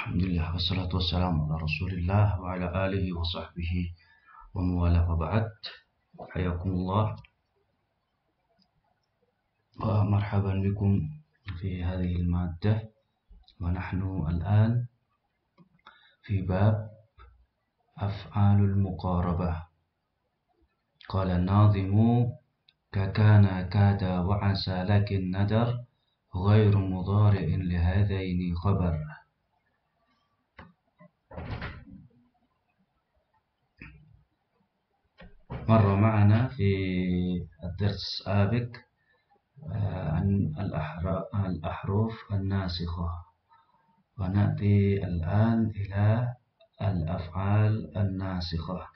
الحمد لله والصلاة والسلام على رسول الله وعلى آله وصحبه ومن والاه وبعد حياكم الله ومرحبا بكم في هذه المادة ونحن الآن في باب أفعال المقاربة قال الناظم ككان كاد وعسى لكن ندر غير مضارئ لهذين خبر مر معنا في الدرس السابق آه، عن الأحرف الناسخة ونأتي الآن إلى الأفعال الناسخة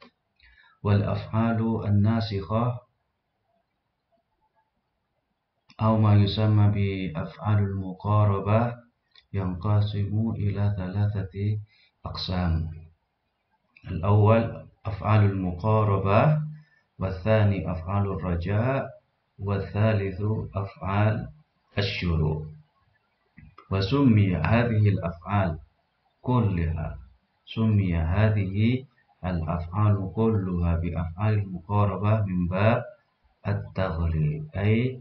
والأفعال الناسخة أو ما يسمى بأفعال المقاربة ينقسم إلى ثلاثة أقسام الأول أفعال المقاربة والثاني أفعال الرجاء والثالث أفعال الشروع وسمي هذه الأفعال كلها سمي هذه الأفعال كلها بأفعال المقاربة من باب التغليب أي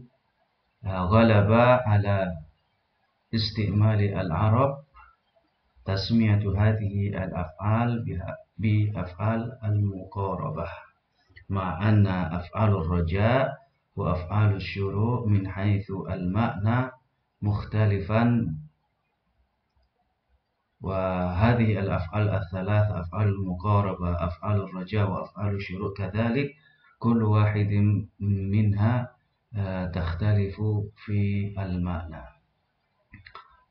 غلب على استعمال العرب تسمية هذه الأفعال بأفعال المقاربة مع أن أفعال الرجاء وأفعال الشروع من حيث المعنى مختلفا وهذه الأفعال الثلاث أفعال المقاربة أفعال الرجاء وأفعال الشروع كذلك كل واحد منها آه، تختلف في المعنى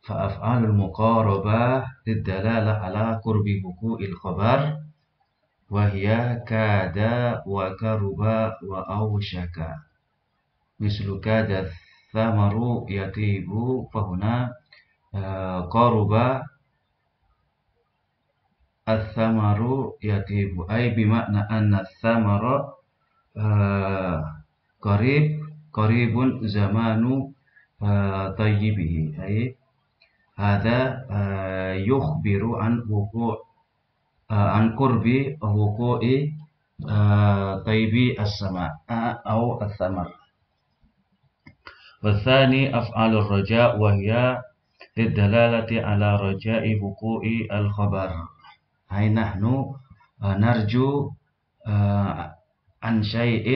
فأفعال المقاربة للدلالة على قرب وقوع الخبر وهي كاد وكرب وأوشك مثل كاد الثمر يطيب فهنا آه، قرب الثمر يطيب أي بمعنى أن الثمر آه، قريب قريب زمان آه، طيبه أي هذا يخبر عن وقوع آه، عن قرب وقوع آه، طيب السماء آه، أو الثمر والثاني أفعال الرجاء وهي للدلالة على رجاء وقوع الخبر أي نحن نرجو عن شيء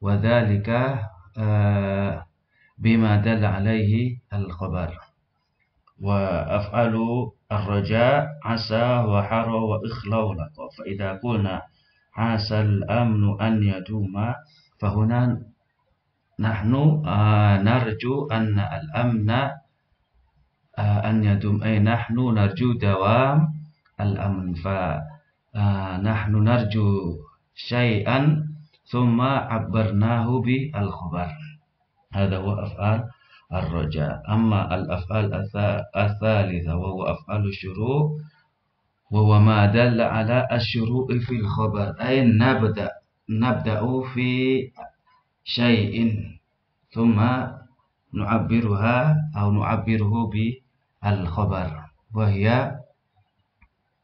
وذلك بما دل عليه الخبر وأفعال الرجاء عسى وحر وإخلولق فإذا قلنا عسى الأمن أن يدوم فهنا نحن آه، نرجو أن الأمن آه، أن يدوم أي نحن نرجو دوام الأمن فنحن آه، نرجو شيئا ثم عبرناه بالخبر هذا هو أفعال الرجاء أما الأفعال الثالثة وهو أفعال الشروع وهو ما دل على الشروع في الخبر أي نبدأ نبدأ في شيء ثم نعبرها أو نعبره بالخبر وهي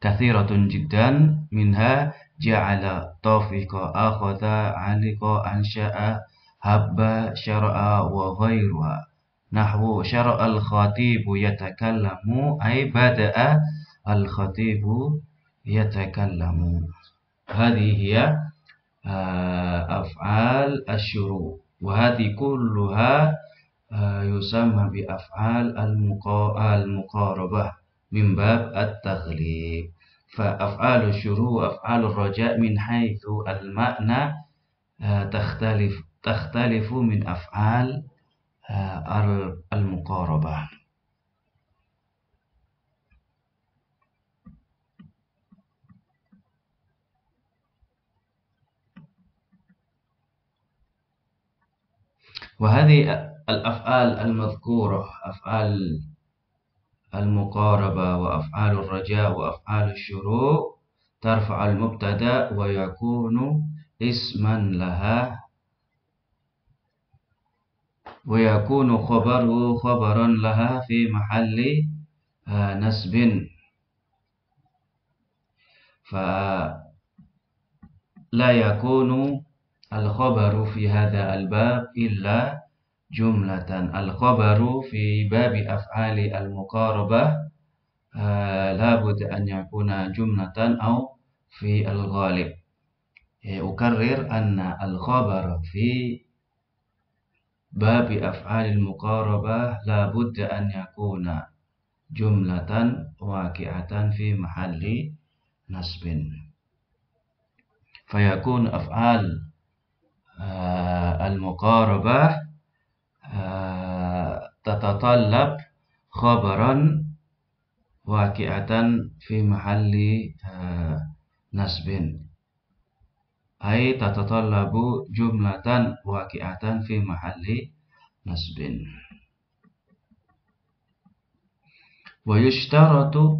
كثيرة جدا منها جعل طافق أخذ علق أنشأ هب شرع وغيرها نحو شرع الخطيب يتكلم أي بدأ الخطيب يتكلم هذه هي آه، أفعال الشروع وهذه كلها آه، يسمى بأفعال المقاربة من باب التغليب فأفعال الشروع وأفعال الرجاء من حيث المعنى آه، تختلف تختلف من أفعال آه، المقاربة وهذه الأفعال المذكورة أفعال المقاربة وأفعال الرجاء وأفعال الشروق ترفع المبتدأ ويكون اسما لها ويكون خبره خبرا لها في محل آه، نسب فلا يكون الخبر في هذا الباب إلا جملة الخبر في باب أفعال المقاربة آه، لابد أن يكون جملة أو في الغالب إيه، أكرر أن الخبر في باب أفعال المقاربة لا بد أن يكون جملة واقعة في محل نصب فيكون أفعال آه، المقاربة آه، تتطلب خبرا واقعة في محل آه، نصب أي تتطلب جملة واقعة في محل نصب ويشترط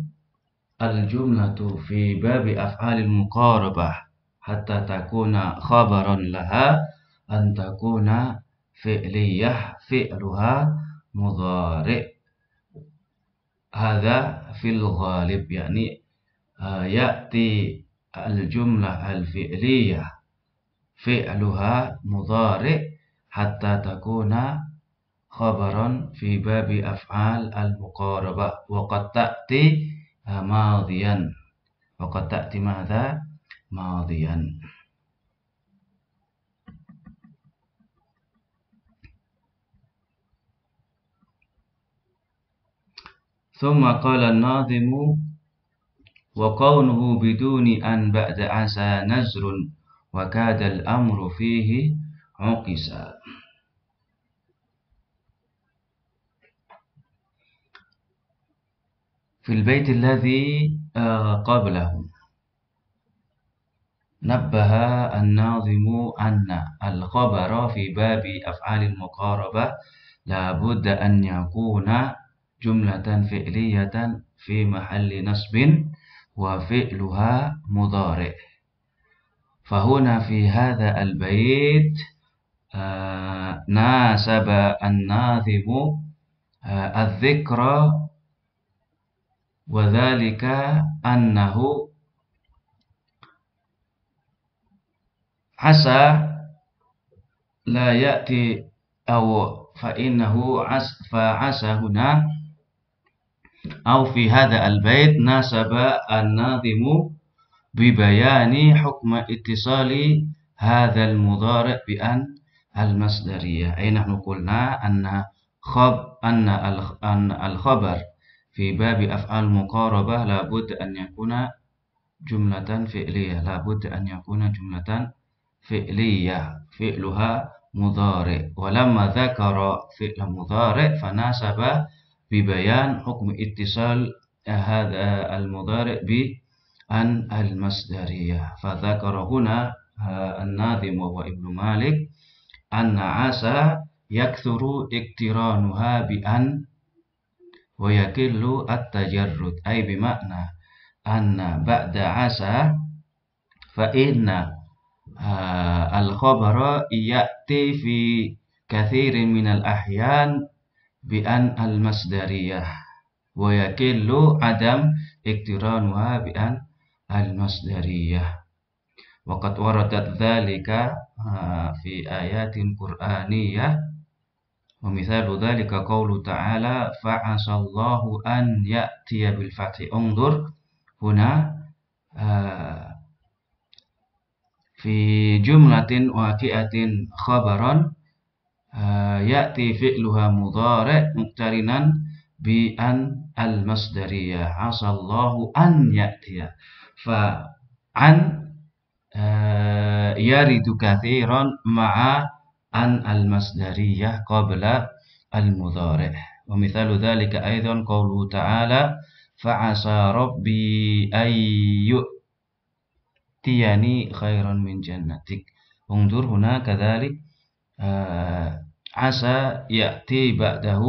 الجملة في باب أفعال المقاربة حتى تكون خبرا لها أن تكون فعلية فعلها مضارع هذا في الغالب يعني آه، يأتي الجملة الفعلية فعلها مضارع حتى تكون خبرا في باب أفعال المقاربة وقد تأتي ماضيا وقد تأتي ماذا؟ ماضيا ثم قال الناظم وقوله بدون أن بعد عسى نزر وكاد الأمر فيه عقسا في البيت الذي آه، قبله نبه الناظم أن الخبر في باب أفعال المقاربة لابد أن يكون جملة فعلية في محل نصب وفعلها مضارع فهنا في هذا البيت آه ناسب الناظم آه الذكر وذلك أنه عسى لا يأتي أو فإنه عسى فعسى هنا أو في هذا البيت ناسب الناظم ببيان حكم اتصال هذا المضارع بأن المصدرية أي نحن قلنا أن خب أن أن الخبر في باب أفعال مقاربة لابد أن يكون جملة فعلية لابد أن يكون جملة فعلية فعلها مضارع ولما ذكر فعل مضارع فناسب ببيان حكم اتصال هذا المضارع بأن المصدرية فذكر هنا آه، الناظم وهو ابن مالك أن عسى يكثر اقترانها بأن ويقل التجرد أي بمعنى أن بعد عسى فإن آه، الخبر يأتي في كثير من الأحيان bi'an al-masdariyah wa yakillu adam iktiranuha bi'an al-masdariyah waqad waradat dzalika fi ayatin qur'aniyah wa mithalu dzalika qawlu ta'ala fa'asallahu an ya'tiya bil fathi undur huna fi jumlatin waqi'atin khabaran آه، يأتي فعلها مضارع مقترنا بأن المصدرية عسى الله أن يأتي فعن آه، يرد كثيرا مع أن المصدرية قبل المضارع ومثال ذلك أيضا قوله تعالى فعسى ربي أن يؤتيني خيرا من جنتك انظر هنا كذلك آه، عسى يأتي بعده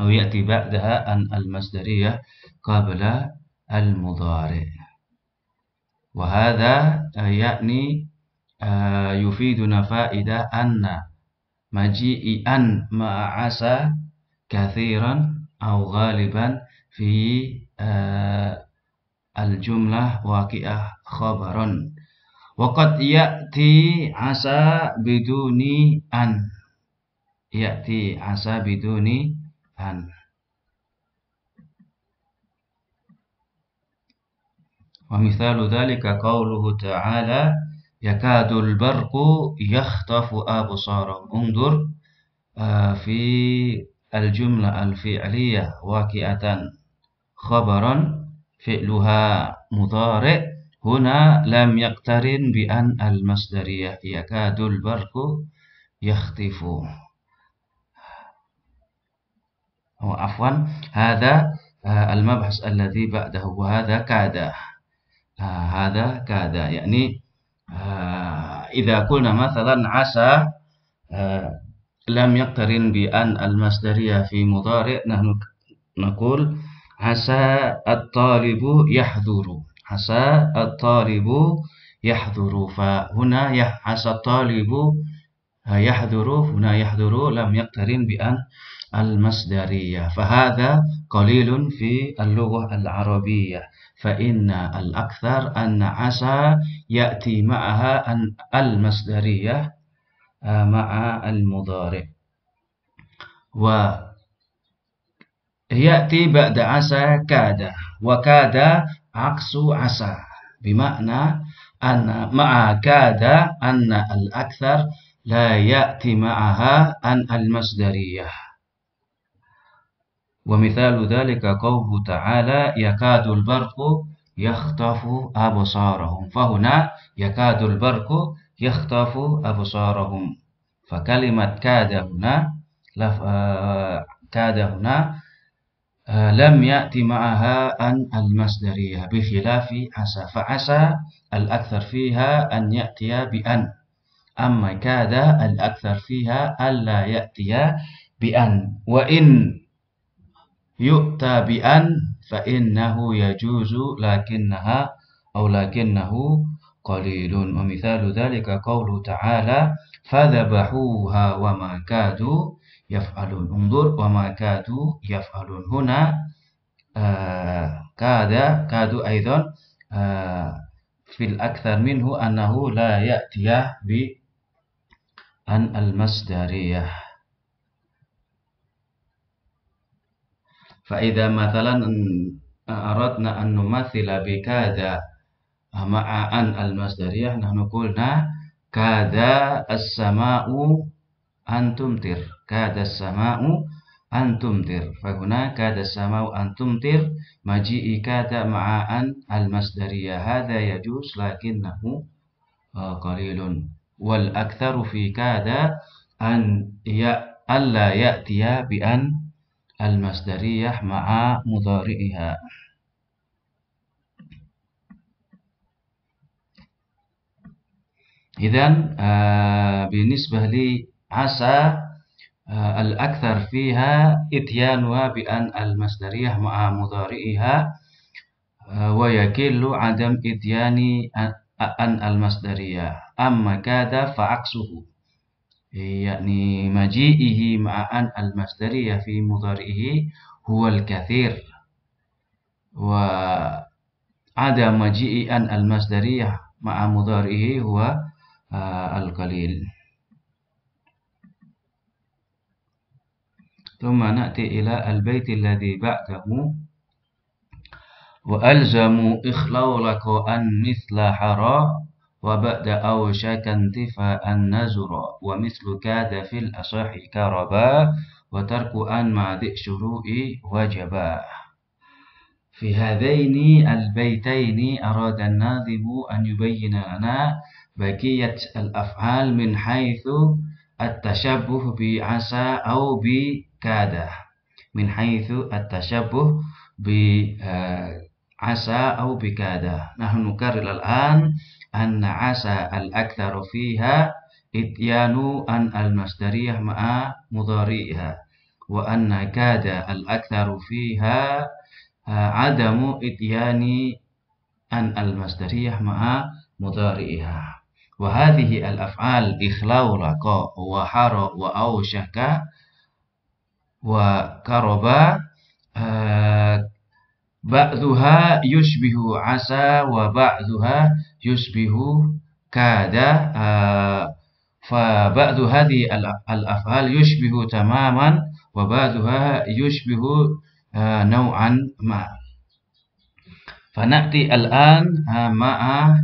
أو يأتي بعدها أن المصدرية قبل المضارع وهذا يعني آه، يفيدنا فائدة أن مجيء أن مع عسى كثيرا أو غالبا في آه، الجملة واقعة خبر وقد يأتي عسى بدون أن يأتي عسى بدون أن ومثال ذلك قوله تعالى يكاد البرق يخطف أبصارهم انظر آه، في الجملة الفعلية واكئة خبرا فعلها مضارع هنا لم يقترن بأن المصدرية يكاد البرق يخطف عفوا هذا آه، المبحث الذي بعده وهذا كاد آه، هذا كاد يعني آه، إذا قلنا مثلا عسى لم يقترن بأن المصدرية في مضارع نحن نقول عسى الطالب يحضر عسى الطالب يحضر فهنا عسى الطالب يحضر هنا يحضر لم يقترن بأن المصدرية فهذا قليل في اللغة العربية فإن الأكثر أن عسى يأتي معها أن المصدرية آه، مع المضارع يأتي بعد عسى كاد وكاد عكس عسى بمعنى أن مع كاد أن الأكثر لا يأتي معها أن المصدرية ومثال ذلك قوله تعالى يكاد البرق يخطف أبصارهم فهنا يكاد البرق يخطف أبصارهم فكلمة كاد هنا آه، كاد هنا آه، لم يأتي معها أن المصدرية بخلاف عسى فعسى الأكثر فيها أن يأتي بأن أما كاد الأكثر فيها ألا يأتي بأن وإن يؤتى بأن فإنه يجوز لكنها أو لكنه قليل ومثال ذلك قوله تعالى فذبحوها وما كادوا yaf'alun undur wa ma kadu yaf'alun huna uh, kada kadu aidan uh, fil akthar minhu annahu la ya'tiyah bi an al masdariyah fa idza mathalan aradna an numathila bi kada ma'a an al masdariyah nahnu qulna kada as-sama'u antum tir kada sama'u antum tir fahuna kada sama'u antum tir maji'i kada ma'an al masdariyah hadha yajus lakinnahu uh, qalilun wal aktsaru fi kada an ya alla ya'tiya bi an al masdariyah ma'a mudhari'iha إذن uh, binisbahli asa آه، الأكثر فيها إتيانها بأن المصدرية مع مضارئها آه، ويكل عدم إتيان أن المصدرية أما كاد فعكسه يعني مجيئه مع أن المصدرية في مضارئه هو الكثير وعدم مجيء أن المصدرية مع مضارئه هو آه، القليل ثم نأتي إلى البيت الذي بعده وألزموا إخلولك أن مثل حرى وبعد أوشك انتفاء نزرا ومثل كاد في الأصح كربا وترك أن مع ذئ شروء وجبا في هذين البيتين أراد الناظم أن يبين لنا بقية الأفعال من حيث التشبه بعسى أو بكاد من حيث التشبه بعسى آه، أو بكاد نحن نكرر الآن أن عسى الأكثر فيها إتيان أن المصدرية مع مضارئها وأن كاد الأكثر فيها آه، عدم إتيان أن المصدرية مع مضارئها وهذه الأفعال إخلاو كا وحارا وأوشكا وكربا آه، بعضها يشبه عسى وبعضها يشبه كاد آه، فبعض هذه الأفعال يشبه تماما وبعضها يشبه آه، نوعا ما فنأتي الآن مع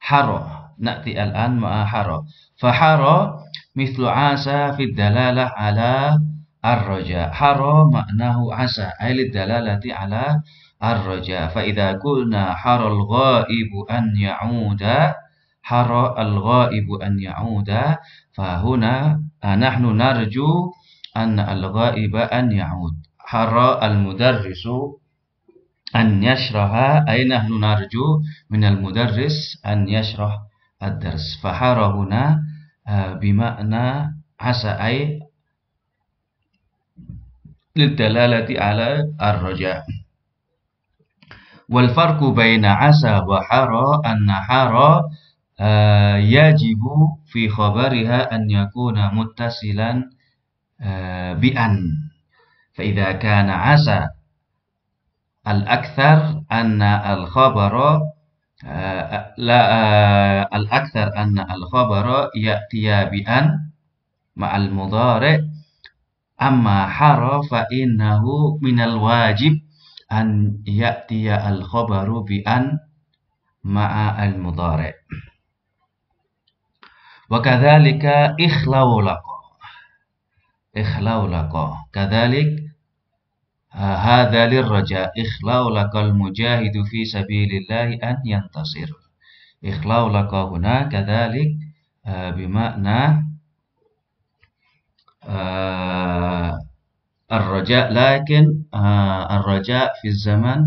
حرّ نأتي الآن مع حرى فحرى مثل عسى في الدلالة على الرجاء حرى معناه عسى أي للدلالة على الرجاء فإذا قلنا حرى الغائب أن يعود حرى الغائب أن يعود فهنا نحن نرجو أن الغائب أن يعود حرى المدرس أن يشرح أي نحن نرجو من المدرس أن يشرح الدرس فحار هنا آه، بمعنى عسى أي للدلالة على الرجاء والفرق بين عسى وحار أن حار آه، يجب في خبرها أن يكون متصلا آه، بأن فإذا كان عسى الأكثر أن الخبر آه، آه، لا آه، الأكثر أن الخبر يأتي بأن مع المضارع أما حر فإنه من الواجب أن يأتي الخبر بأن مع المضارع وكذلك إخلولق إخلولق كذلك هذا للرجاء إخلاو لك المجاهد في سبيل الله أن ينتصر إخلاو لك هنا كذلك آه، بمعنى آه، الرجاء لكن آه، الرجاء في الزمن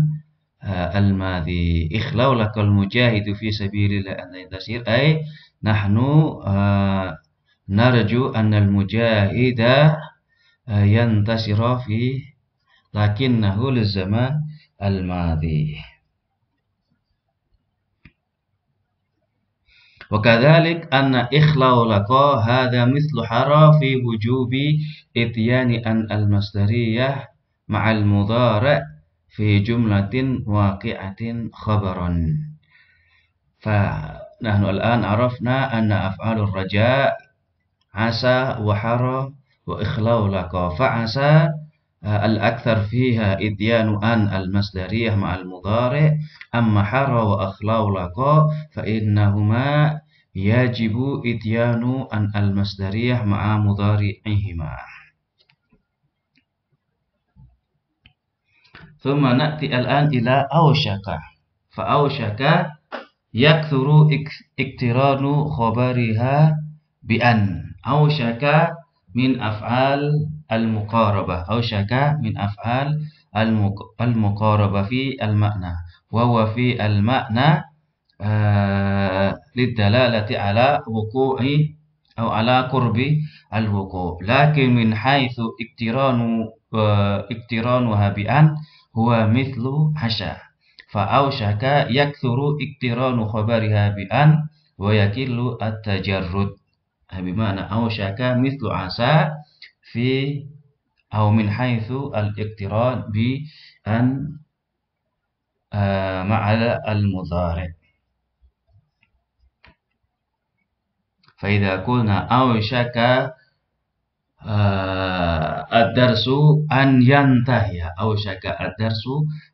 الماضي إخلاو لك المجاهد في سبيل الله أن ينتصر أي نحن نرجو أن المجاهد ينتصر في لكنه للزمان الماضي وكذلك أن إخلاء لقاء هذا مثل حرى في وجوب إتيان أن المصدرية مع المضارع في جملة واقعة خبرا فنحن الآن عرفنا أن أفعال الرجاء عسى وحرى وإخلاء لقاء فعسى آه، الأكثر فيها إديان أن المصدرية مع المضارع أما حر وأخلاق فإنهما يجب إديان أن المصدرية مع مضارعهما ثم نأتي الآن إلى أوشك فأوشك يكثر اقتران خبرها بأن أوشك من أفعال المقاربة أوشك من أفعال المقاربة في المعنى وهو في المعنى آه، للدلالة على وقوع أو على قرب الوقوع لكن من حيث اقتران آه، اقترانها بأن هو مثل حشا فأوشك يكثر اقتران خبرها بأن ويكل التجرد بمعنى أوشك مثل عسى في أو من حيث الاقتران بأن آه، مع المضارع فإذا قلنا أوشك آه، الدرس أن ينتهي أوشك الدرس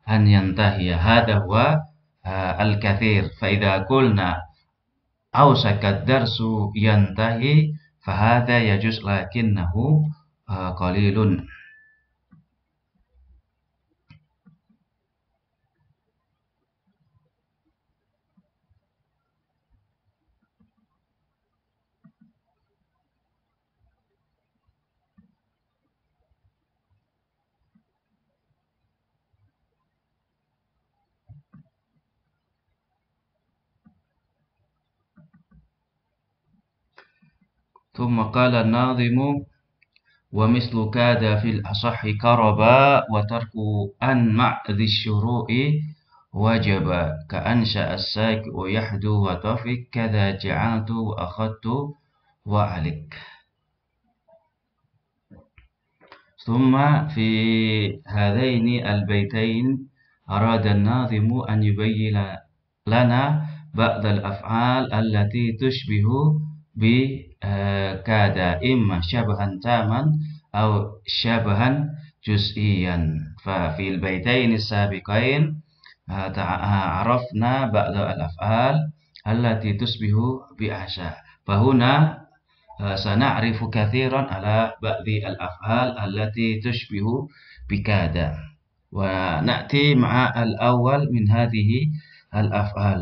أن ينتهي هذا هو آه، الكثير فإذا قلنا أوشك الدرس ينتهي فهذا يجوز لكنه قليل ثم قال الناظم ومثل كاد في الأصح كربا وترك أن مع ذي الشروء وجبا كأنشأ الساك يحدو وتفك كذا جعلت وأخذت وعلك ثم في هذين البيتين أراد الناظم أن يبين لنا بعض الأفعال التي تشبه ب كاد إما شبها تاما أو شبها جزئيا ففي البيتين السابقين عرفنا بعض الأفعال التي تشبه بأعشاء فهنا سنعرف كثيرا على بعض الأفعال التي تشبه بكاد ونأتي مع الأول من هذه الأفعال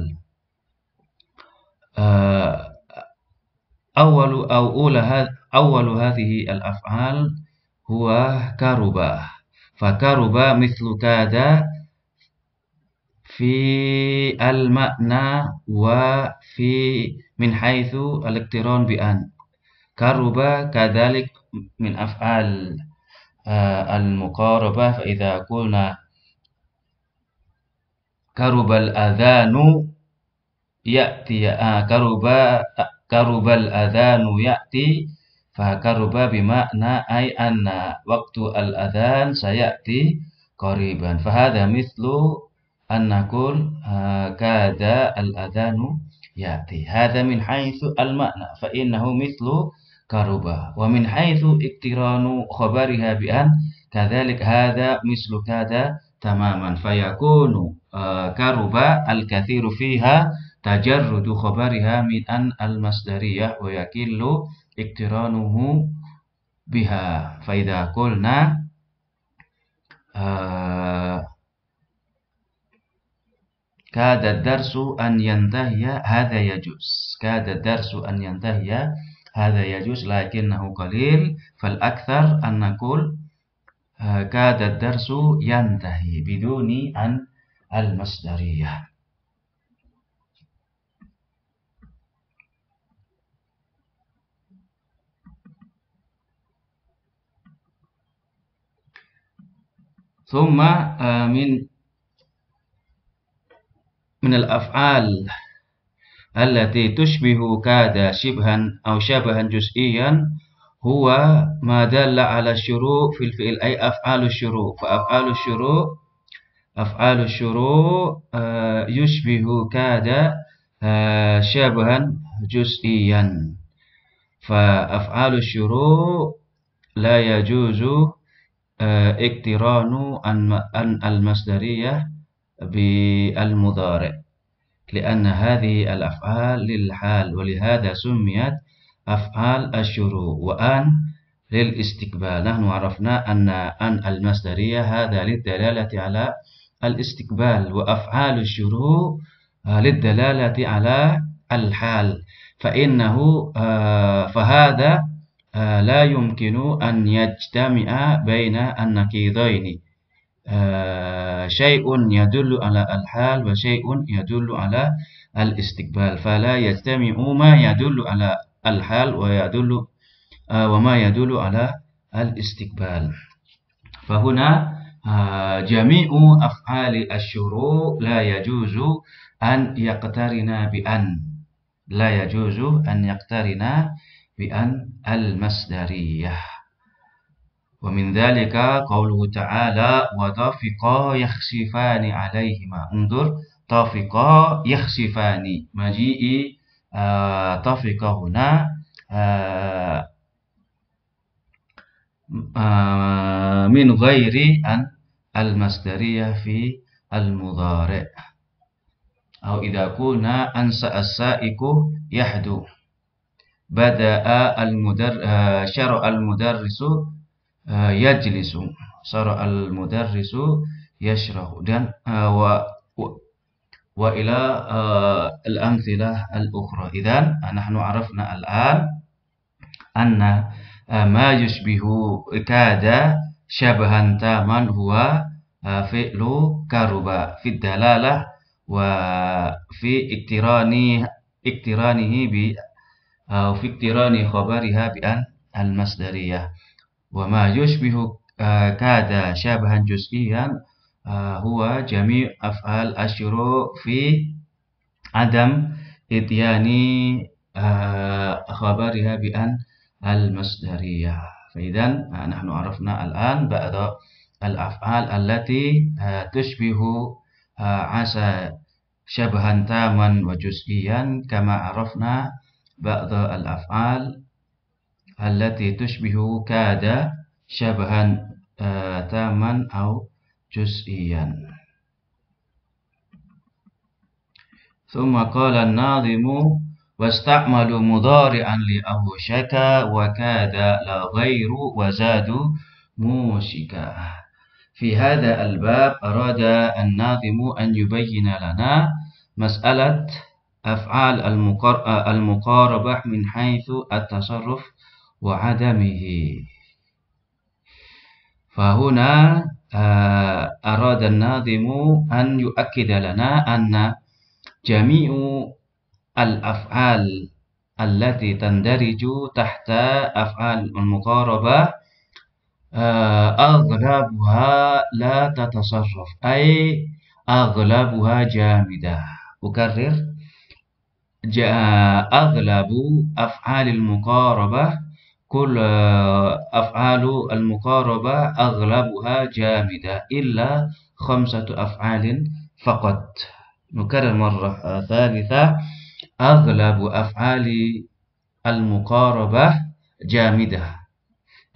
آه، أول أو أولى هذ أول هذه الأفعال هو كربا فكربا مثل كاد في المعنى وفي من حيث الاقتران بأن كربا كذلك من أفعال آه، المقاربة فإذا قلنا كرب الأذان يأتي آه، كرب كرب الأذان يأتي فكرب بمعنى أي أن وقت الأذان سيأتي قريبا فهذا مثل أن نقول آه، كاد الأذان يأتي هذا من حيث المعنى فإنه مثل كرب ومن حيث اقتران خبرها بأن كذلك هذا مثل كاد تماما فيكون آه، كرب الكثير فيها تجرد خبرها من أن المصدرية ويكل اقترانه بها فإذا قلنا آه، كاد الدرس أن ينتهي هذا يجوز كاد الدرس أن ينتهي هذا يجوز لكنه قليل فالأكثر أن نقول آه، كاد الدرس ينتهي بدون أن المصدرية ثم آه، من من الأفعال التي تشبه كاد شبها أو شبها جزئيا هو ما دل على الشروع في الفعل أي أفعال الشروع فأفعال الشروع أفعال الشروع آه، يشبه كاد آه، شبها جزئيا فأفعال الشروع لا يجوز آه، اقتران أن المصدرية بالمضارع لأن هذه الأفعال للحال ولهذا سميت أفعال الشروع وأن للاستقبال نحن عرفنا أن أن المصدرية هذا للدلالة على الاستقبال وأفعال الشروع آه، للدلالة على الحال فإنه آه، فهذا آه، لا يمكن أن يجتمع بين النقيضين آه، شيء يدل على الحال وشيء يدل على الاستقبال فلا يجتمع ما يدل على الحال ويدل آه، وما يدل على الاستقبال فهنا جميع أفعال الشروع لا يجوز أن يقترن بأن لا يجوز أن يقترن بأن المصدرية ومن ذلك قوله تعالى وطافقا يخسفان عليهما انظر طافقا يخسفان مجيء طافقا آه، هنا آه، آه، من غير أن المصدرية في المضارع أو إذا كنا أنسى السائق يحدو بدأ المدر... آه، شرع المدرس آه، يجلس شرع المدرس يشرح dan آه، و وإلى الأمثلة الأخرى إذا نحن عرفنا الآن أن ما يشبه كاد شبها تاما هو فعل كربا في الدلالة وفي اقترانه اقترانه أو في اقتران خبرها بأن المصدرية وما يشبه آه، كاد شبها جزئيا آه، هو جميع أفعال أشرو في عدم إتيان آه، خبرها بأن المصدرية فإذا نحن عرفنا الآن بعض الأفعال التي تشبه عسى شبها تاما وجزئيا كما عرفنا بعض الأفعال التي تشبه كاد شبها آه، تاما أو جزئيا ثم قال الناظم واستعملوا مضارعا لأوشك وكاد غير وزاد موشكا في هذا الباب أراد الناظم أن يبين لنا مسألة أفعال المقاربة من حيث التصرف وعدمه فهنا آه، أراد الناظم أن يؤكد لنا أن جميع الأفعال التي تندرج تحت أفعال المقاربة آه، أغلبها لا تتصرف أي أغلبها جامدة أكرر جاء أغلب أفعال المقاربة كل أفعال المقاربة أغلبها جامدة إلا خمسة أفعال فقط نكرر مرة ثالثة أغلب أفعال المقاربة جامدة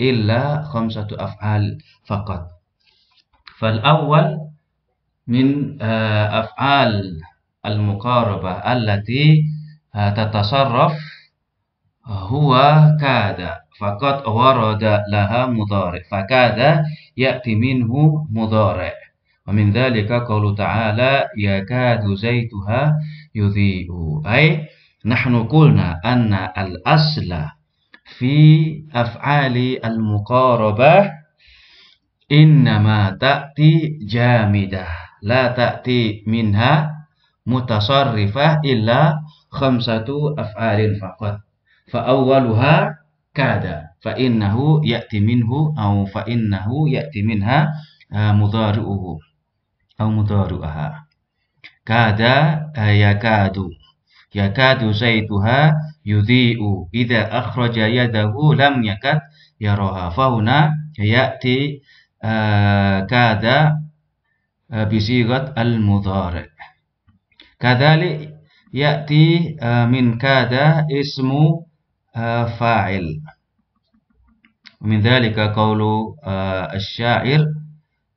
إلا خمسة أفعال فقط فالأول من آه، أفعال المقاربة التي آه، تتصرف آه، هو كاد فقد ورد لها مضارع فكاد يأتي منه مضارع ومن ذلك قول تعالى يكاد زيتها يضيء أي نحن قلنا أن الأصل في أفعال المقاربة إنما تأتي جامدة لا تأتي منها متصرفة إلا خمسة أفعال فقط فأولها كاد فإنه يأتي منه أو فإنه يأتي منها آه، مضارعه أو مضارعها كاد آه، يكاد يكاد زيتها يضيء إذا أخرج يده لم يكد يراها فهنا يأتي آه، كاد بصيغة المضارع Kadali yakti uh, e, min kada ismu uh, fa'il. Min dhalika qawlu uh, e, asyair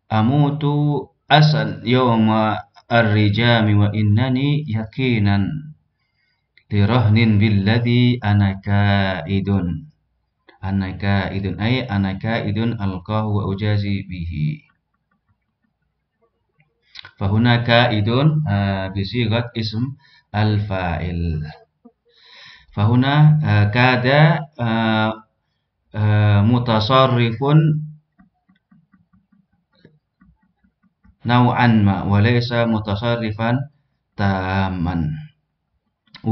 amutu asal yawma ar wa innani yakinan lirahnin billadhi ana idun, Ana idun ay ana idun alqahu wa ujazi bihi. فهنا كائد آه، بصيغة اسم الفاعل فهنا آه، كاد آه، متصرف نوعا ما وليس متصرفا تاما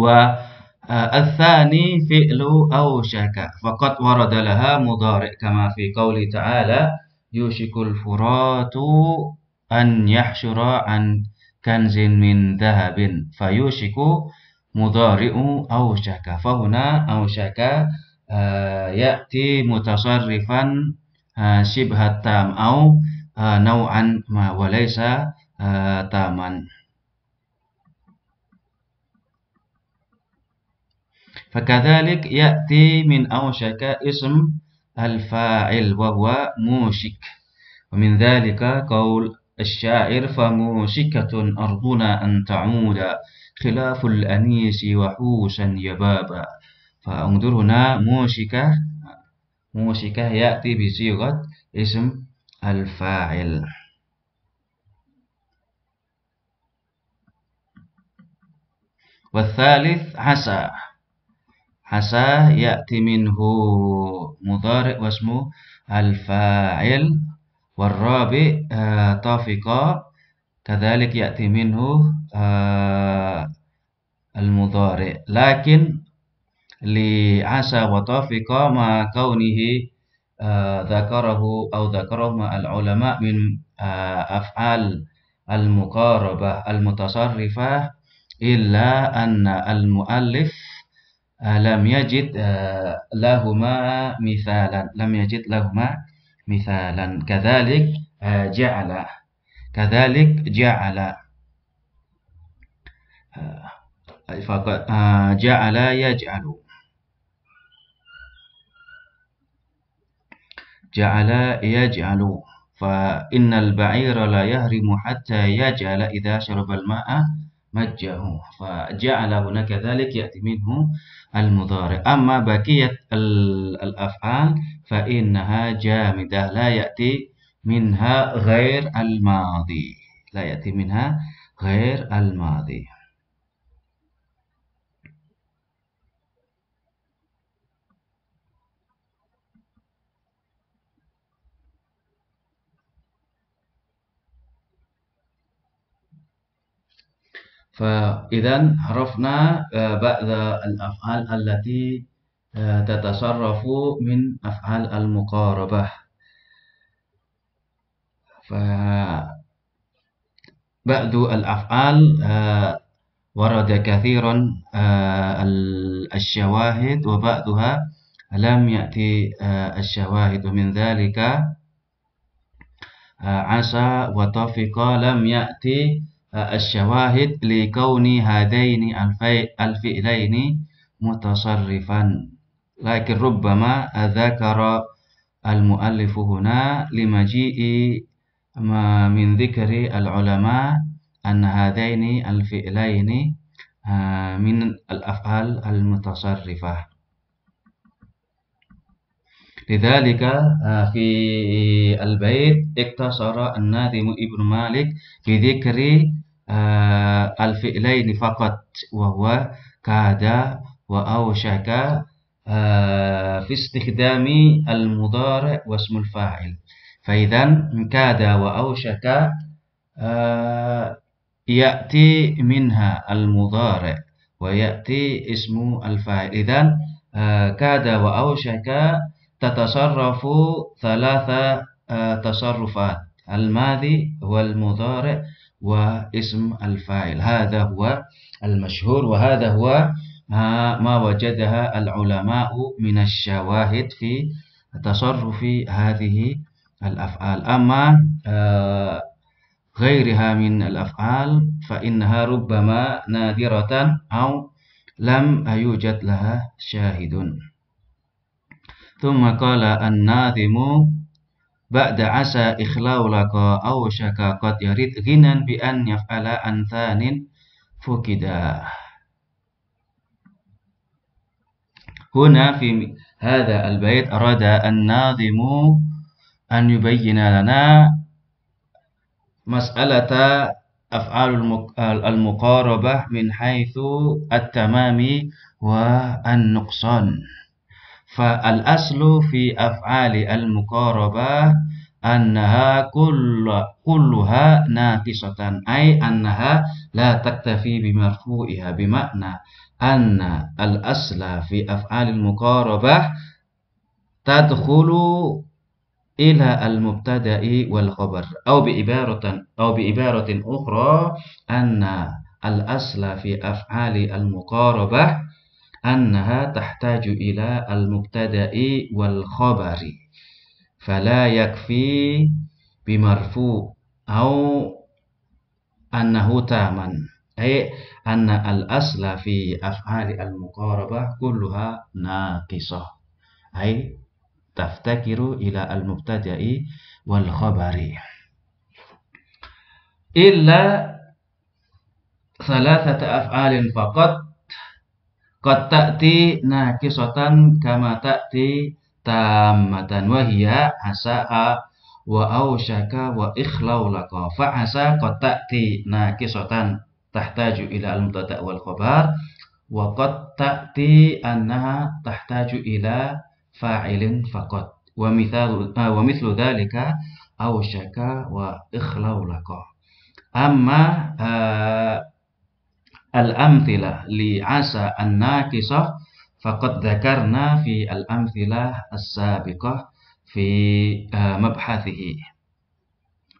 والثاني فعل أوشك فقد ورد لها مضارع كما في قوله تعالى يوشك الفرات أن يحشر عن كنز من ذهب فيوشك مضارئ أوشك فهنا أوشك آه، يأتي متصرفا آه، شبه التام أو آه، نوعا ما وليس تاما فكذلك يأتي من أوشك اسم الفاعل وهو موشك ومن ذلك قول الشاعر فموشكة أرضنا أن تعود خلاف الأنيس وحوشا يبابا فانظر هنا موشكة موشكة يأتي بصيغة اسم الفاعل والثالث عسى عسى يأتي منه مضارع واسمه الفاعل والرابع آه، طافقا كذلك يأتي منه آه، المضارع لكن لعسى وطافقا مع كونه آه، ذكره أو ذكرهما العلماء من أفعال المقاربة المتصرفة إلا أن المؤلف لم يجد لهما مثالا لم يجد لهما مثالا كذلك آه، جعل كذلك جعل آه، آه، جعل يجعل جعل يجعل فإن البعير لا يهرم حتى يجعل إذا شرب الماء مجه فجعل هنا كذلك يأتي منه المضارع أما بقية الأفعال فإنها جامدة لا يأتي منها غير الماضي لا يأتي منها غير الماضي فإذا عرفنا آه، بعض الأفعال التي تتصرف من أفعال المقاربة فبعض الأفعال آه، ورد كثيرا آه، الشواهد وبعضها لم يأتي آه، الشواهد من ذلك عسى وطفق لم يأتي الشواهد لكون هذين الفعلين متصرفا لكن ربما ذكر المؤلف هنا لمجيء ما من ذكر العلماء أن هذين الفعلين آه، من الأفعال المتصرفة لذلك آه، في البيت اقتصر الناظم ابن مالك بذكر آه، الفعلين فقط وهو كاد وأوشك آه، في استخدام المضارع واسم الفاعل فإذا كاد وأوشك آه، يأتي منها المضارع ويأتي اسم الفاعل إذا آه، كاد وأوشك تتصرف ثلاث تصرفات الماضي والمضارع واسم الفاعل هذا هو المشهور وهذا هو ما وجدها العلماء من الشواهد في تصرف هذه الأفعال أما آه، غيرها من الأفعال فإنها ربما نادرة أو لم يوجد لها شاهد ثم قال الناظم بعد عسى إخلاو أو شك قد يرد غنى بأن يفعل أنثان فكدا هنا في هذا البيت أراد الناظم أن يبين لنا مسألة أفعال المقاربة من حيث التمام والنقصان فالأصل في أفعال المقاربة أنها كل كلها ناقصة أي أنها لا تكتفي بمرفوعها بمعنى أن الأصل في أفعال المقاربة تدخل إلى المبتدأ والخبر أو بعبارة أو بعبارة أخرى أن الأصل في أفعال المقاربة أنها تحتاج إلى المبتدأ والخبر فلا يكفي بمرفوع أو أنه تامن أي أن الأصل في أفعال المقاربة كلها ناقصة أي تفتكر إلى المبتدأ والخبر إلا ثلاثة أفعال فقط قد تأتي ناقصة كما تأتي تامة وهي عساء وأوشك وإخلولك فعسى قد تأتي ناقصة تحتاج إلى المبتدأ والخبر وقد تأتي أنها تحتاج إلى فاعل فقط ومثال آه، ومثل ذلك أوشك لك أما آه، الأمثلة لعسى الناقصة فقد ذكرنا في الأمثلة السابقة في آه، مبحثه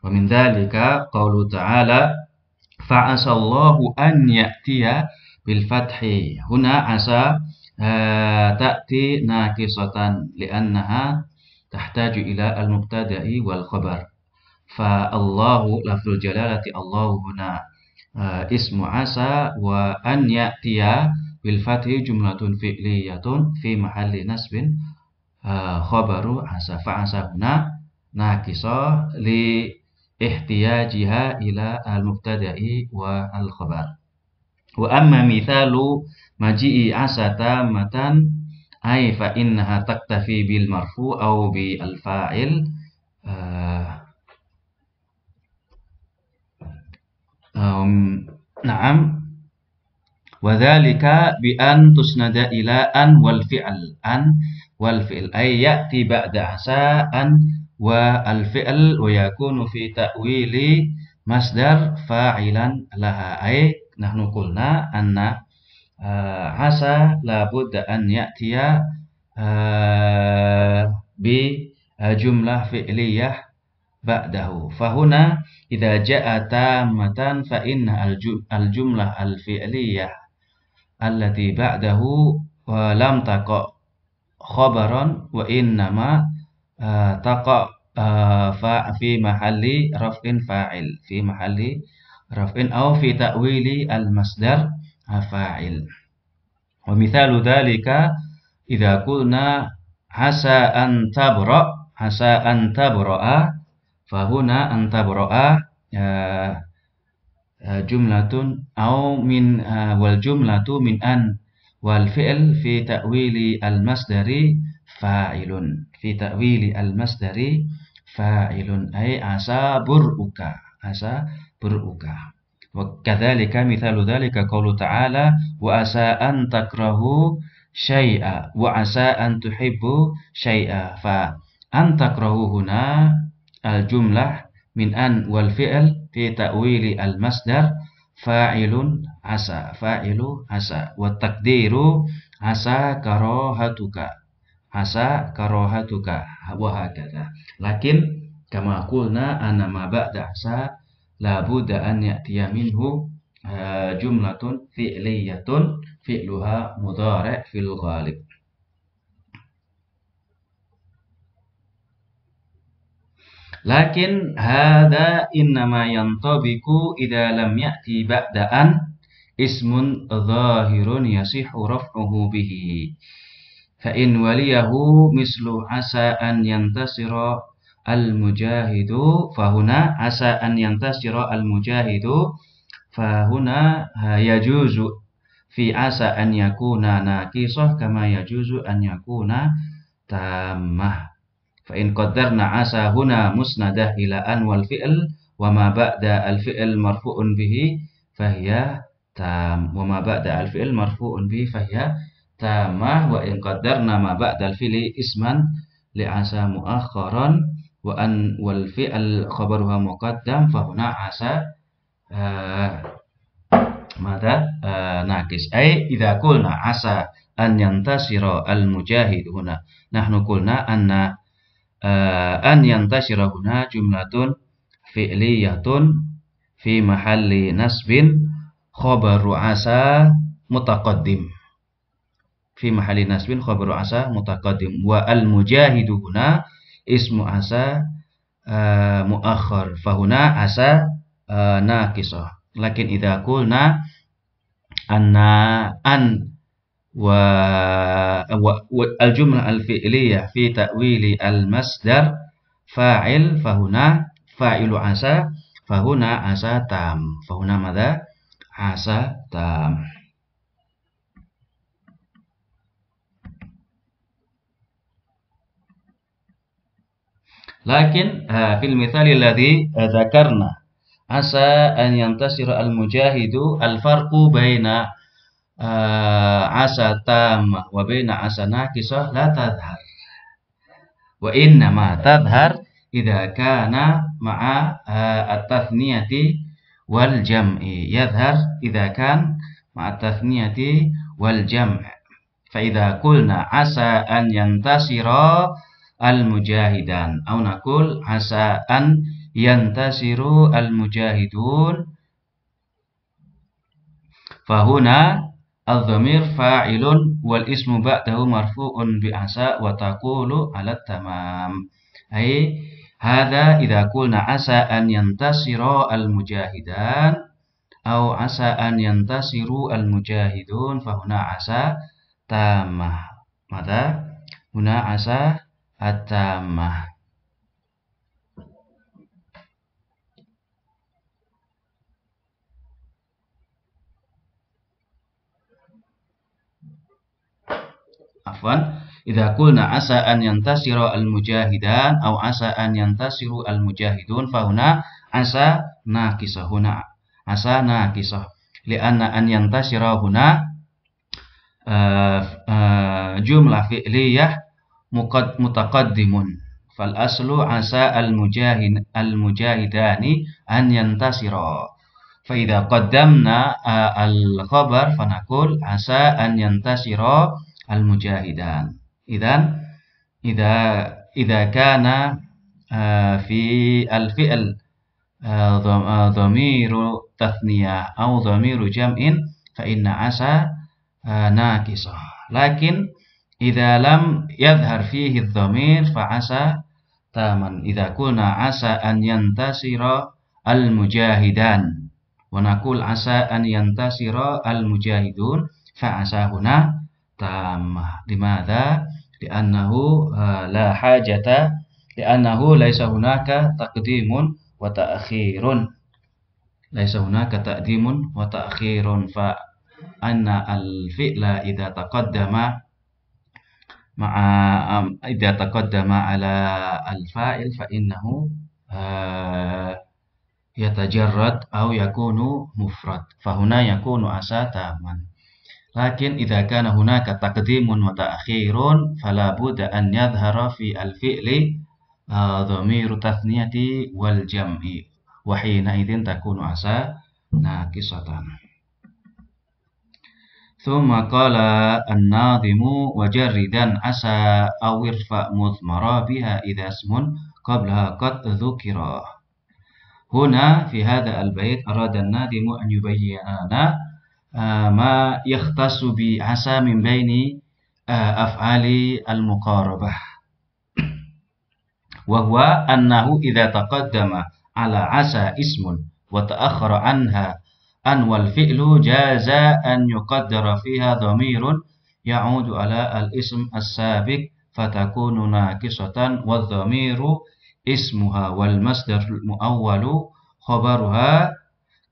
ومن ذلك قوله تعالى فعسى الله أن يأتي بالفتح هنا عسى آه، تأتي ناقصة لأنها تحتاج إلى المبتدأ والخبر فالله لفظ الجلالة الله هنا آه، اسم عسى وأن يأتي بالفتح جملة فعلية في محل نسب آه، خبر عسى فعسى هنا ناقصة ihtiyajiha ila al-mubtada'i wa al-khabar. Wa amma mithalu maji'i asata matan ay fa innaha taktafi bil marfu aw bi al-fa'il eh, um, na'am wa dhalika bi an tusnada ila an wal fi'l an wal fi'l ay ya'ti ba'da asa an wa al-fi'l wa yakunu fi ta'wili masdar fa'ilan laha ay nahnu qulna anna uh, asa labudda an ya'tiya uh, bi eh, jumlah fi'liyah ba'dahu fahuna idza ja'a matan fa inna al-jumlah al-fi'liyah allati ba'dahu wa lam taqa khabaran wa innama آه، تقع آه، فا- في محل رفع فاعل في محل رفع أو في تأويل المصدر فاعل ومثال ذلك إذا قلنا عسى أن تبرأ عسى أن تبرأ فهنا أن تبرأ آه، جملة أو من والجملة من أن والفعل في تأويل المصدر fa'ilun fi ta'wili al-masdari fa'ilun ay asa buruka asa buruka wa kadzalika mithalu dzalika qawlu ta'ala wa asa an takrahu syai'a wa asa an tuhibbu syai'a fa an takrahu huna al jumlah min an wal fi'l fi ta'wili al masdar fa'ilun asa fa'ilu asa wa takdiru asa karahatuka Asa karohatuka wa Lakin kama qulna anna ma ba'da asa la budda an ya'tiya minhu eh, jumlatun fi'liyatun fi'luha mudhari' fil ghalib. Lakin hada innama yantabiku idza lam ya'ti ba'da an ismun zahirun yasihu raf'uhu bihi fa in waliyahu mislu asa an yantasira al mujahidu fahuna asa an yantasira al mujahidu fahuna yajuzu fi asa an yakuna naqisah kama yajuzu an yakuna tamah fa in qaddarna asa huna musnadah ila an wal fi'l wa ma ba'da al fi'l marfu'un bihi fahiya tam wa ma ba'da al fi'l marfu'un bihi fahiya تامة وإن قدرنا ما بعد الفعل اسما لعسى مؤخرا وأن والفعل خبرها مقدم فهنا عسى ماذا ناقص أي إذا قلنا عسى أن ينتصر المجاهد هنا نحن قلنا أن أن ينتصر هنا جملة فعلية في محل نسب خبر عسى متقدم fi mahali nasbin khabaru asa mutaqaddim wa al mujahidu huna ismu asa uh, eh, muakhar fahuna asa uh, naqisah lakin idza qulna anna an wa, wa, wa al jumlah al fi'liyah fi ta'wili al masdar fa'il fahuna fa'ilu asa fahuna asa tam fahuna madha asa tam لكن آه، في المثال الذي آه، ذكرنا عسى أن ينتصر المجاهد الفرق بين آه، عسى تام وبين عسى ناقصة لا تظهر وإنما تظهر إذا كان مع التثنية والجمع يظهر إذا كان مع التثنية والجمع فإذا قلنا عسى أن ينتصر al-mujahidan. Au nakul asa an yantasiru al-mujahidun. Fahuna al-dhamir fa'ilun wal ismu ba'dahu marfu'un bi asa wa taqulu ala tamam. ay hadha idza qulna asaan an yantasiru al-mujahidan au asaan an yantasiru al-mujahidun fahuna asa tamah. Maka huna asa التامة Afwan Idza qulna asa an yantasira al-mujahidan aw asa an yantasiru al-mujahidun fahuna asa naqisah huna asa naqisah anna an yantasira huna uh, uh, jumlah fi'liyah متقدم فالأصل عسى المجاهد المجاهدان أن ينتصرا فإذا قدمنا الخبر فنقول عسى أن ينتصرا المجاهدان إذا إذا إذا كان في الفعل ضمير تثنية أو ضمير جمع فإن عسى ناقصة لكن idza lam yadhhar fihi dhamir fa asa taman idza kuna asa an yantasira al mujahidan wa naqul asa an yantasira al mujahidun fa asa huna tamah annahu li'annahu la hajata annahu laisa hunaka taqdimun wa ta'khirun laisa hunaka taqdimun wa ta'khirun fa anna al fi'la idza taqaddama مع أم إذا تقدم على الفاعل فإنه آه، يتجرد أو يكون مفرد فهنا يكون عسى تاما لكن إذا كان هناك تقديم وتأخير فلا بد أن يظهر في الفعل آه، ضمير تثنية والجمع وحينئذ تكون عسى ناقصة ثم قال الناظم وجردا عسى أو ارفع مضمرا بها إذا اسم قبلها قد ذكرا هنا في هذا البيت أراد الناظم أن يبين آه، ما يختص بعسى من بين آه، أفعال المقاربة وهو أنه إذا تقدم على عسى اسم وتأخر عنها أن والفعل جاز أن يقدر فيها ضمير يعود على الاسم السابق فتكون ناقصة والضمير اسمها والمصدر المؤول خبرها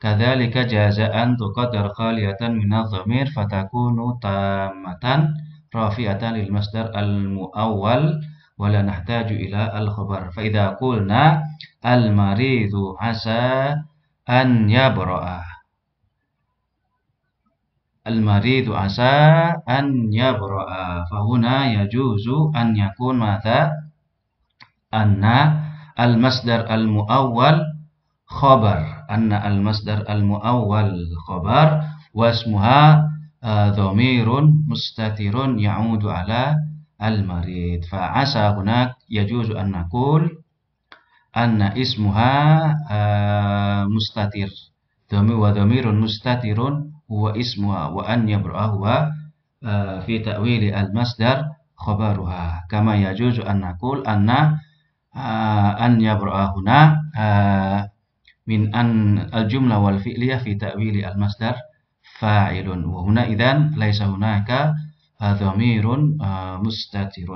كذلك جاز أن تقدر خالية من الضمير فتكون تامة رافعة للمصدر المؤول ولا نحتاج إلى الخبر فإذا قلنا المريض عسى أن يبرأ المريض عسى أن يبرأ فهنا يجوز أن يكون ماذا أن المصدر المؤول خبر أن المصدر المؤول خبر واسمها آه، ضمير مستتر يعود على المريض فعسى هناك يجوز أن نقول أن اسمها آه، مستتر وضمير مستتر هو اسمها وأن يبرأ هو آه، في تأويل المصدر خبرها كما يجوز أن نقول أن آه، أن يبرأ هنا آه، من أن الجملة والفعلية في تأويل المصدر فاعل وهنا إذن ليس هناك ضمير مستتر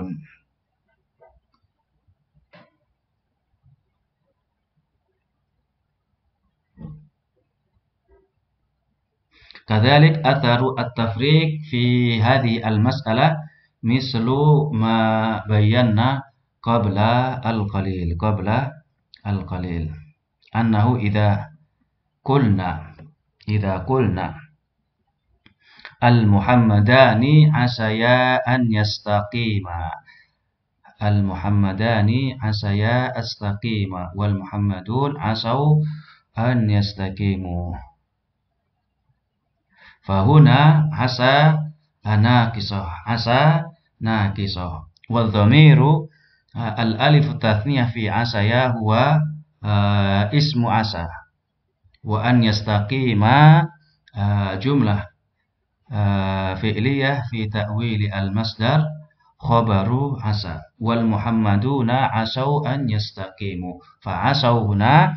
كذلك أثر التفريق في هذه المسألة مثل ما بينا قبل القليل قبل القليل أنه إذا قلنا إذا قلنا المحمدان عسيا أن يستقيما المحمدان عسيا أستقيما والمحمدون عسوا أن يستقيموا فهنا عسى ناقصة عسى ناقصة والضمير آه، الألف التثنية في عسيا هو آه، اسم عسى وأن يستقيم آه، جملة فعلية في تأويل المصدر خبر عسى والمحمدون عسوا أن يستقيموا فعسوا هنا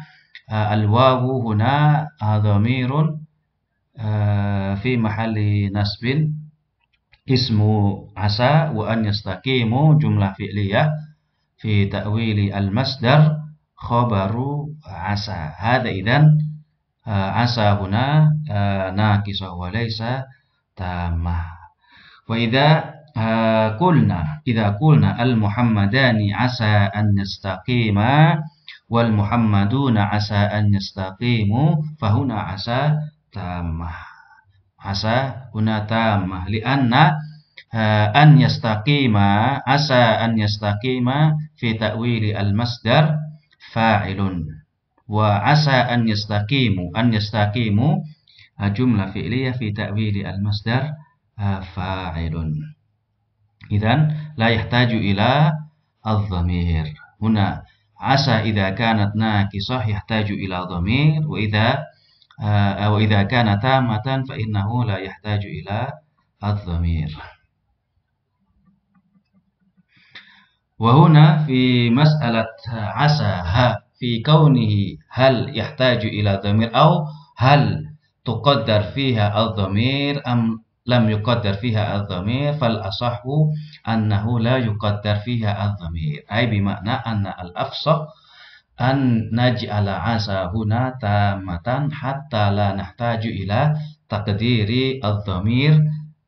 الواو هنا ضمير Eh, fi mahali nasbin ismu asa wa an yastaqimu jumlah fi'liyah fi ta'wili al-masdar khabaru asa hada idan eh, asa huna eh, naqisah wa laysa tamah wa idza kulna idza al muhammadani asa an yastaqima wal muhammaduna asa an yastaqimu fahuna asa tamah asa una tamah li anna uh, an yastaqima asa an yastaqima fi ta'wili al masdar fa'ilun wa asa an yastaqimu an yastaqimu jumlah fi'liyah fi ta'wili al masdar fa'ilun idan la yahtaju ila al dhamir huna asa idza kanat naqisah yahtaju ila dhamir wa idza آه، أو إذا كان تامة فإنه لا يحتاج إلى الضمير وهنا في مسألة عسى ها في كونه هل يحتاج إلى ضمير أو هل تقدر فيها الضمير أم لم يقدر فيها الضمير فالأصح أنه لا يقدر فيها الضمير أي بمعنى أن الأفصح أن نجعل عسى هنا تامة حتى لا نحتاج إلى تقدير الضمير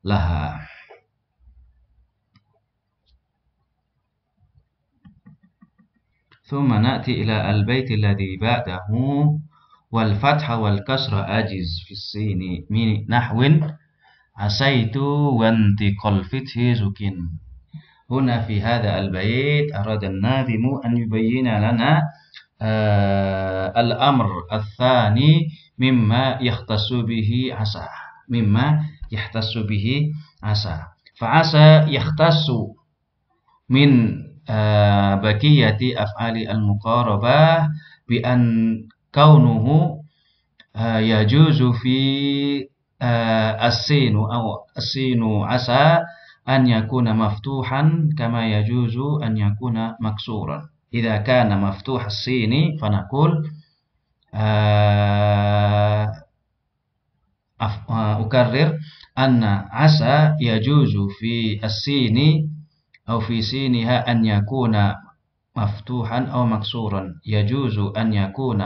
لها ثم نأتي إلى البيت الذي بعده والفتح والكسر أجز في السين من نحو عسيت وانتق الفتح زكين هنا في هذا البيت أراد الناظم أن يبين لنا آه الأمر الثاني مما يختص به عسى مما يختص به عسى فعسى يختص من آه بقية أفعال المقاربة بأن كونه آه يجوز في آه السين أو السين عسى أن يكون مفتوحا كما يجوز أن يكون مكسورا إذا كان مفتوح الصيني فنقول آه، آه، أكرر أن عسى يجوز في الصيني أو في سينها أن يكون مفتوحا أو مكسورا يجوز أن يكون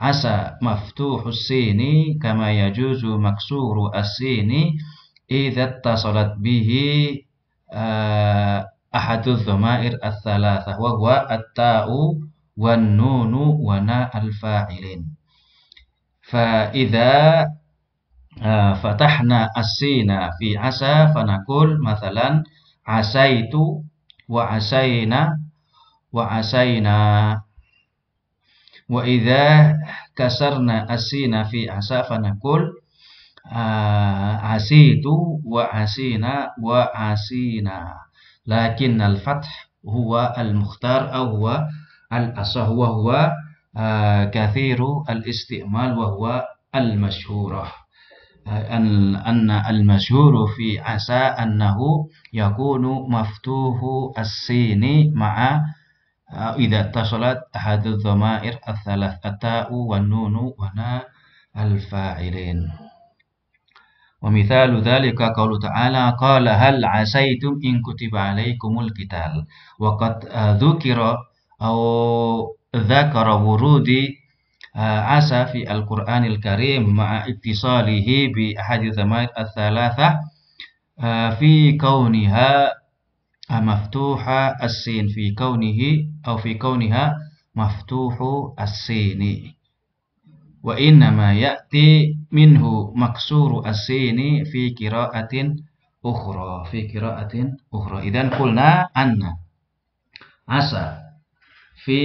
عسى مفتوح الصيني كما يجوز مكسور الصيني إذا اتصلت به آه، أحد الضمائر الثلاثة وهو التاء والنون وناء الفاعلين فإذا آه، فتحنا السين في عسى فنقول مثلا عسيت وعسينا وعسينا وإذا كسرنا السين في عسى فنقول آه، عسيت وعسينا وعسينا لكن الفتح هو المختار أو هو الأصح وهو آه، كثير الاستعمال وهو المشهورة آه، أن أن المشهور في عسى أنه يكون مفتوح السين مع آه، إذا اتصلت أحد الضمائر الثلاث التاء والنون ونا الفاعلين ومثال ذلك قوله تعالى قال هل عسيتم إن كتب عليكم القتال وقد ذكر أو ذكر ورود آه، عسى في القرآن الكريم مع اتصاله بأحد الزمائر الثلاثة آه، في كونها مفتوحة السين في كونه أو في كونها مفتوح السين وإنما يأتي منه مكسور السين في قراءة أخرى في قراءة أخرى إذا قلنا أن عسى في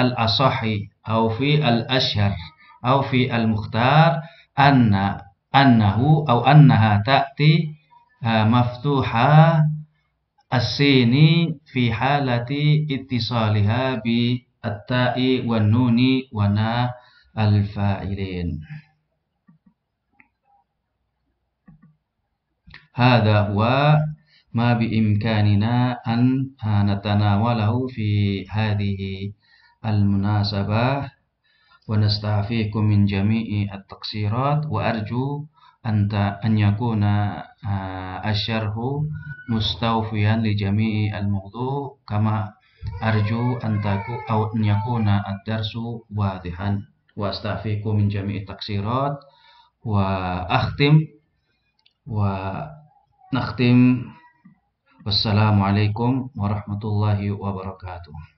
الأصح أو في الأشهر أو في المختار أن أنه أو أنها تأتي آه، مفتوحة السين في حالة اتصالها بالتاء والنون ونا الفاعلين هذا هو ما بإمكاننا أن نتناوله في هذه المناسبة ونستعفيكم من جميع التقصيرات وأرجو أن أن يكون آه، الشرح مستوفيا لجميع الموضوع كما أرجو أن أو أن يكون الدرس واضحا وأستعفيكم من جميع التقصيرات وأختم ونختم والسلام عليكم ورحمة الله وبركاته